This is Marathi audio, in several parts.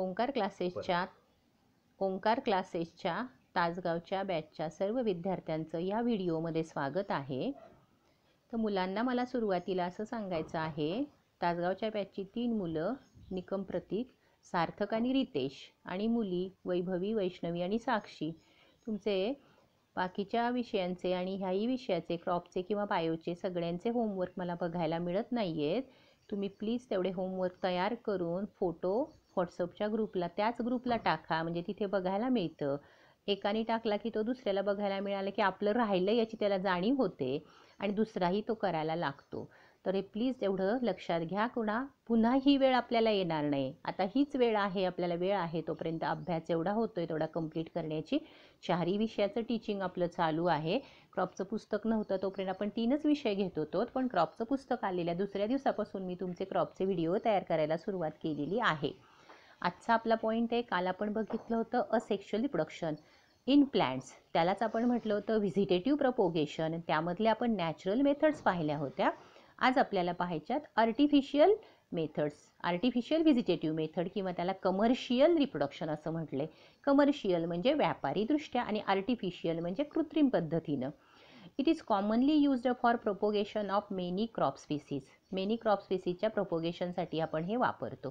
ओंकार क्लासेसच्या ओंकार क्लासेसच्या तासगावच्या बॅचच्या सर्व विद्यार्थ्यांचं या व्हिडिओमध्ये स्वागत आहे तर मुलांना मला सुरुवातीला असं सांगायचं आहे तासगावच्या बॅचची तीन मुलं निकम प्रतीक सार्थक आणि रितेश आणि मुली वैभवी वैष्णवी आणि साक्षी तुमचे बाकीच्या विषयांचे आणि ह्याही विषयाचे क्रॉपचे किंवा बायोचे सगळ्यांचे होमवर्क मला बघायला मिळत नाही आहेत तुम्ही प्लीज तेवढे होमवर्क तयार करून फोटो व्हॉट्सअपच्या ग्रुपला त्याच ग्रुपला टाका म्हणजे तिथे बघायला मिळतं एकाने टाकला की तो दुसऱ्याला बघायला मिळाला की आपलं राहिलं याची त्याला जाणीव होते आणि दुसराही तो करायला लागतो तर हे प्लीज एवढं लक्षात घ्या कुणा पुन्हा ही वेळ आपल्याला येणार नाही आता हीच वेळ आहे आपल्याला वेळ आहे तोपर्यंत अभ्यास एवढा होतोय तेवढा कंप्लीट करण्याची चारही विषयाचं टीचिंग आपलं चालू आहे क्रॉपचं पुस्तक नव्हतं तोपर्यंत आपण तीनच विषय घेत होतो पण क्रॉपचं पुस्तक आलेल्या दुसऱ्या दिवसापासून मी तुमचे क्रॉपचे व्हिडिओ तयार करायला सुरुवात केलेली आहे आजचा आपला पॉईंट आहे काल आपण बघितलं होतं असेक्शुअल रिप्रोडक्शन इन प्लॅन्ट्स त्यालाच आपण म्हटलं होतं व्हिजिटेटिव्ह प्रपोगेशन त्यामधले आपण नॅचरल मेथड्स पाहिल्या होत्या आज आपल्याला पाहायच्यात artificial methods artificial vegetative method किंवा त्याला कमर्शियल रिप्रोडक्शन असं म्हटले कमर्शियल म्हणजे व्यापारीदृष्ट्या आणि आर्टिफिशियल म्हणजे कृत्रिम पद्धतीनं it is commonly used for propagation of many crop species many crop स्पीसीजच्या प्रोपोगेशनसाठी आपण हे वापरतो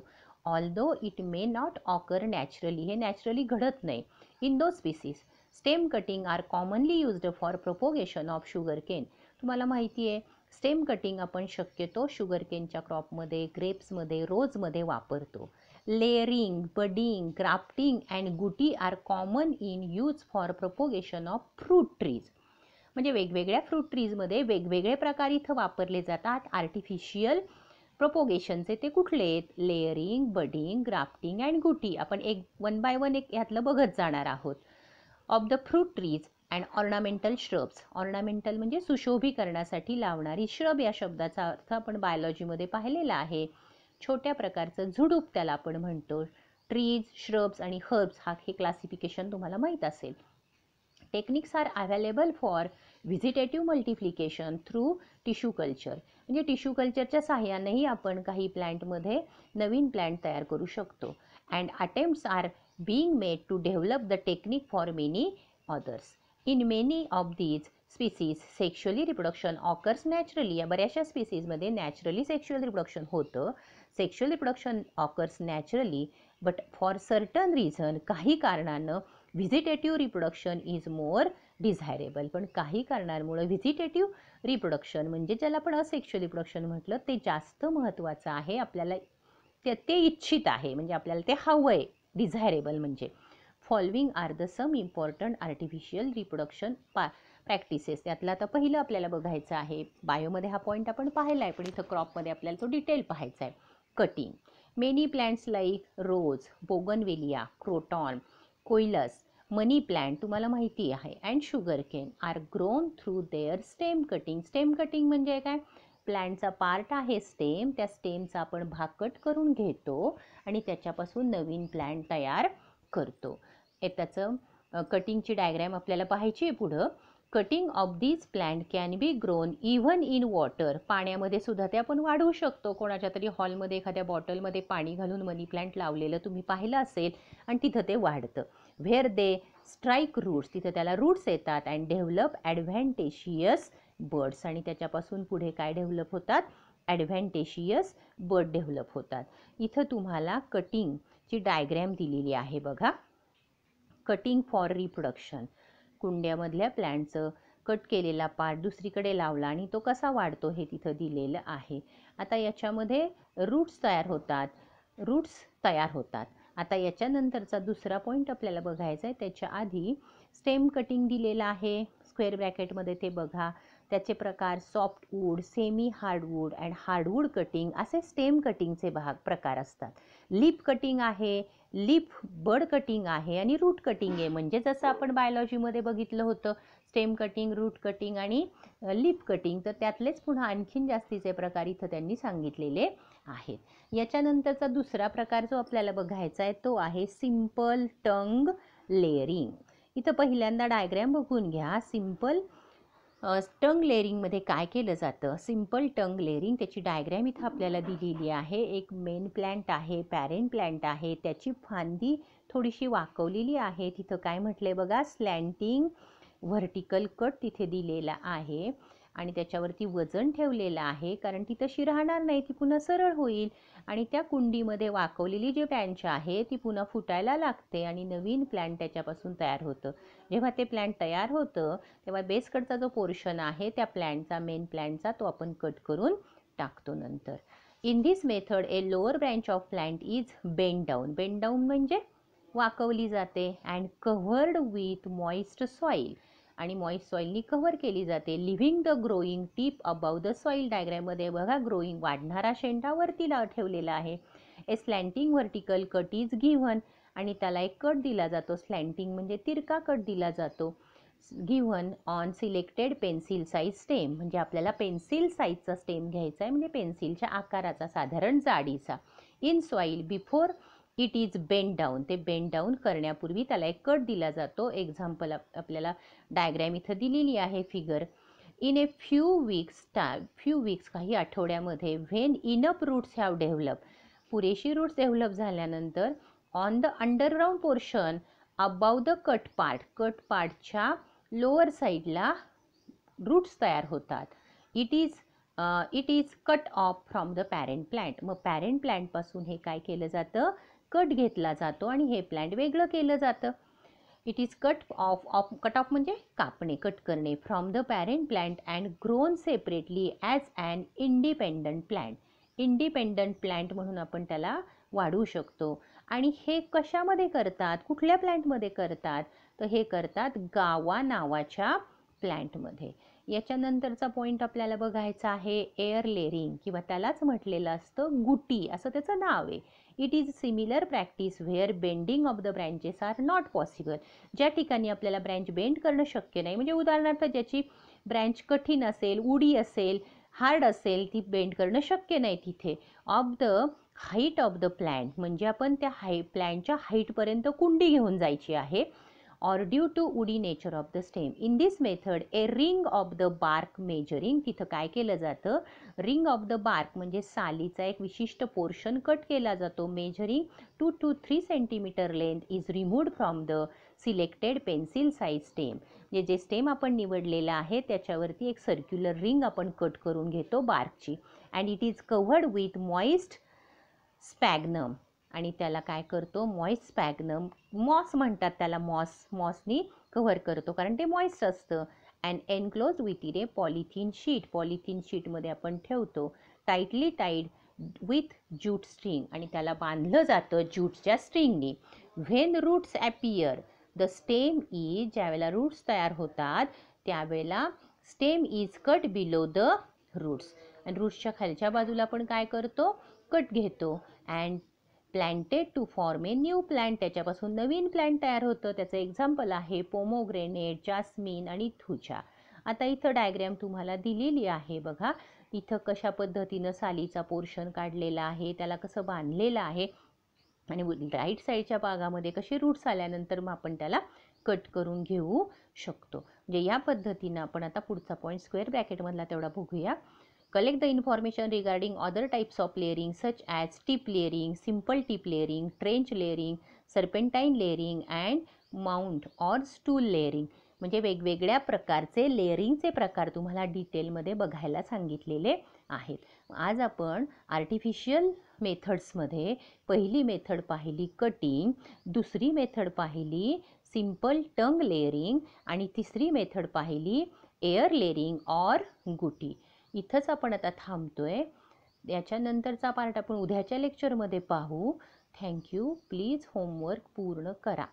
although it may not occur naturally हे नॅचरली घडत नाही in those species stem cutting are commonly used for propagation of sugarcane तुम्हाला माहिती आहे स्टेम कटिंग आपण शक्यतो शुगर केनच्या क्रॉपमध्ये ग्रेप्समध्ये रोजमध्ये वापरतो लेअरिंग बडिंग ग्राफ्टिंग अँड गुटी are common in use for propagation of fruit trees म्हणजे वेगवेगळ्या फ्रूट ट्रीजमध्ये वेगवेगळे प्रकार इथं वापरले जातात आर्टिफिशियल प्रोपोगेशनचे ते कुठले आहेत लेअरिंग बडिंग ग्राफ्टिंग अँड गुटी आपण एक वन बाय वन एक यातलं बघत जाणार आहोत of the fruit trees and ornamental shrubs ornamental म्हणजे सुशोभीकरणासाठी लावणारी श्रब या शब्दाचा अर्थ आपण बायोलॉजीमध्ये पाहिलेला आहे छोट्या प्रकारचं झुडूप त्याला आपण म्हणतो ट्रीज श्रब्स आणि हर्ब्स हा हे क्लासिफिकेशन तुम्हाला माहीत असेल techniques are available for vegetative multiplication through tissue culture म्हणजे टिश्यू कल्चरच्या साह्यानेही आपण काही प्लांटमध्ये नवीन प्लॅन्ट तयार करू शकतो and attempts are being made to develop the technique for many others in many of these species sexually reproduction occurs naturally या बऱ्याचशा स्पीसीजमध्ये नॅचरली सेक्शुअल रिप्रोडक्शन होतं sexual reproduction occurs naturally but for certain reason काही कारणानं vegetative reproduction is more desirable पण काही कारणांमुळे व्हिजिटेटिव्ह रिप्रोडक्शन म्हणजे ज्याला आपण असेक्शुअल रिप्रोडक्शन म्हटलं ते जास्त महत्त्वाचं आहे आपल्याला ते ते इच्छित आहे म्हणजे आपल्याला ते हवं आहे डिझायरेबल म्हणजे following are the some important artificial reproduction पा प्रॅक्टिसेस त्यातलं आता पहिलं आपल्याला बघायचं आहे बायोमध्ये हा पॉईंट आपण पाहिला आहे पण इथं क्रॉपमध्ये आपल्याला तो डिटेल पाहायचा आहे cutting many plants like rose bougainvillea croton coleus money plant तुम्हाला माहिती आहे and sugar cane are grown through their stem cutting stem cutting म्हणजे काय प्लॅन्टचा पार्ट आहे स्टेम त्या स्टेमचा आपण भाग कट करून घेतो आणि त्याच्यापासून नवीन प्लॅन्ट तयार करतो त्याचं कटिंगची डायग्रॅम आपल्याला पाहायची आहे पुढं cutting of these plant can be grown even in water पाण्यामध्ये सुद्धा ते आपण वाढवू शकतो कोणाच्या तरी हॉलमध्ये एखाद्या बॉटलमध्ये पाणी घालून मनी प्लांट लावलेलं तुम्ही पाहिलं असेल आणि तिथं ते वाढतं व्हेअर दे स्ट्राईक रूट्स तिथं त्याला रूट्स येतात अँड डेव्हलप ॲडव्हॅन्टेशियस बर्ड्स आणि त्याच्यापासून पुढे काय डेव्हलप होतात ॲडव्हॅन्टेशियस बर्ड डेव्हलप होतात इथं तुम्हाला कटिंगची डायग्रॅम दिलेली आहे बघा कटिंग फॉर रिप्रोडक्शन कुंड्यामधल्या प्लॅन्टचं कट केलेला पार्ट दुसरीकडे लावला आणि तो कसा वाढतो हे तिथं दिलेलं आहे आता याच्यामध्ये रूट्स तयार होतात रूट्स तयार होतात आता याच्यानंतरचा दुसरा पॉईंट आपल्याला बघायचा आहे त्याच्या आधी स्टेम कटिंग दिलेला आहे स्क्वेअर ब्रॅकेटमध्ये ते बघा त्याचे प्रकार softwood semi hardwood and hardwood cutting असे स्टेम कटिंगचे भाग प्रकार असतात लिप कटिंग आहे लिप बड कटिंग आहे आणि रूट कटिंग आहे म्हणजे जसं आपण बायोलॉजीमध्ये बघितलं होतं स्टेम कटिंग रूट कटिंग आणि लिप कटिंग तर त्यातलेच पुन्हा आणखीन जास्तीचे प्रकार इथं त्यांनी सांगितलेले आहेत याच्यानंतरचा दुसरा प्रकार जो आपल्याला बघायचा आहे तो आहे सिम्पल टंग लेअरिंग इथं पहिल्यांदा डायग्रॅम बघून घ्या सिम्पल टंग लेअरिंगमध्ये काय केलं जातं सिम्पल टंग लेअरिंग त्याची डायग्रॅम इथं आपल्याला दिलेली आहे एक मेन प्लॅन्ट आहे पॅरेन प्लॅन्ट आहे त्याची फांदी थोडीशी वाकवलेली आहे तिथं काय म्हटलं बघा स्लँटिंग व्हर्टिकल कट तिथे दिलेला आहे आणि त्याच्यावरती वजन ठेवलेलं आहे कारण ती तशी राहणार नाही ती पुन्हा सरळ होईल आणि त्या कुंडीमध्ये वाकवलेली जी प्लॅन्च आहे ती पुन्हा फुटायला लागते आणि नवीन प्लॅन्ट त्याच्यापासून तयार होतं जेव्हा ते प्लॅन तयार होतं तेव्हा बेसकडचा जो पोर्शन आहे त्या प्लॅनचा मेन प्लॅनचा तो आपण कट करून टाकतो नंतर in this method a lower branch of plant is bend down bend down म्हणजे वाकवली जाते and covered with moist soil आणि मॉइस्ट सॉईलनी कव्हर केली जाते leaving the growing tip above the soil डायग्रॅममध्ये बघा ग्रोईंग वाढणारा शेंडा वरतीला ठेवलेला आहे a slanting vertical cut is given आणि त्याला एक कट दिला जातो स्लँटिंग म्हणजे तिरका कट दिला जातो given on selected pencil size stem म्हणजे आपल्याला पेन्सिल साईजचा स्टेम घ्यायचा आहे म्हणजे पेन्सिलच्या आकाराचा साधारण जाडीचा in soil before it is bend down ते बेंड डाऊन करण्यापूर्वी त्याला एक कट दिला जातो एक्झाम्पल आपल्याला डायग्रॅम इथं दिलेली आहे figure in a few weeks टा फ्यू वीक्स काही आठवड्यामध्ये when enough roots have develop पुरेशी रूट्स डेव्हलप झाल्यानंतर on the underground portion above the cut part cut पार्टच्या लोअर साईडला रूट्स तयार होतात it is it is cut off from the parent plant मग पॅरेंट प्लॅन्टपासून हे काय केलं जातं कट घेतला जातो आणि हे प्लांट वेगळं केलं जातं it is cut off off cut off म्हणजे कापणे कट करणे from the parent plant and grown separately as and independent plant independent plant म्हणून आपण त्याला वाढू शकतो आणि हे कशामध्ये करतात कुठल्या प्लॅन्टमध्ये करतात तर हे करतात गावा नावाच्या प्लॅन्टमध्ये याच्यानंतरचा पॉईंट आपल्याला बघायचा आहे एअर लेअरिंग किंवा त्यालाच म्हटलेलं असतं गुटी असं त्याचं नाव आहे it is similar practice where bending of the branches are not possible ज्या ठिकाणी आपल्याला ब्रँच बेंड करणं शक्य नाही म्हणजे उदाहरणार्थ ज्याची ब्रँच कठीण असेल उडी असेल हार्ड असेल ती बेंड करणं शक्य नाही तिथे of the height of the plant म्हणजे आपण त्या हाय प्लॅन्टच्या हाईटपर्यंत कुंडी घेऊन जायची आहे or due to woody nature of the stem in this method a ring of the bark measuring तिथं काय केलं जातं रिंग ऑफ द बार्क म्हणजे सालीचा एक विशिष्ट पोर्शन कट केला जातो measuring two to three centimetre length is removed from the selected pencil size stem म्हणजे जे स्टेम आपण निवडलेलं आहे त्याच्यावरती एक सर्क्युलर रिंग आपण कट करून घेतो बार्कची and it is covered with moist sphagnum आणि त्याला काय करतो मॉइस पॅग्नम मॉस म्हणतात त्याला मॉस मॉसनी कव्हर करतो कारण ते मॉइस्ट असतं and enclose with it a polythene sheet polythene शीटमध्ये आपण ठेवतो tightly tight with jute string आणि त्याला बांधलं जातं ज्यूटच्या स्ट्रिंगनी when roots appear the stem is ज्यावेळेला रूट्स तयार होतात त्यावेळेला stem is cut below the roots आणि रूट्सच्या खालच्या बाजूला आपण काय करतो कट घेतो and planted to form a new plant त्याच्यापासून नवीन प्लॅन्ट तयार होतं त्याचं एक्झाम्पल आहे पोमोग्रेनेट जास्मिन आणि थुचा आता इथं डायग्रॅम तुम्हाला दिलेली आहे बघा इथं कशा पद्धतीनं सालीचा पोर्शन काढलेला आहे त्याला कसं बांधलेलं आहे आणि राईट साईडच्या भागामध्ये कसे रूट्स आल्यानंतर मग आपण त्याला कट करून घेऊ शकतो म्हणजे या पद्धतीनं आपण आता पुढचा पॉईंट स्क्वेअर ब्रॅकेटमधला तेवढा बघूया collect the information regarding other types of layering such as tip layering simple tip layering trench layering serpentine layering and mount or stool layering म्हणजे वेगवेगळ्या प्रकारचे लेअरिंगचे प्रकार तुम्हाला डिटेलमध्ये बघायला सांगितलेले आहेत आज आपण आर्टिफिशियल मेथड्समध्ये पहिली मेथड पाहिली कटिंग दुसरी मेथड पाहिली सिंपल टंग लेअरिंग आणि तिसरी मेथड पाहिली एअर लेअरिंग ऑर गुटी इथंच आपण आता थांबतोय याच्यानंतरचा पार्ट आपण उद्याच्या लेक्चरमध्ये पाहू थँक्यू प्लीज होमवर्क पूर्ण करा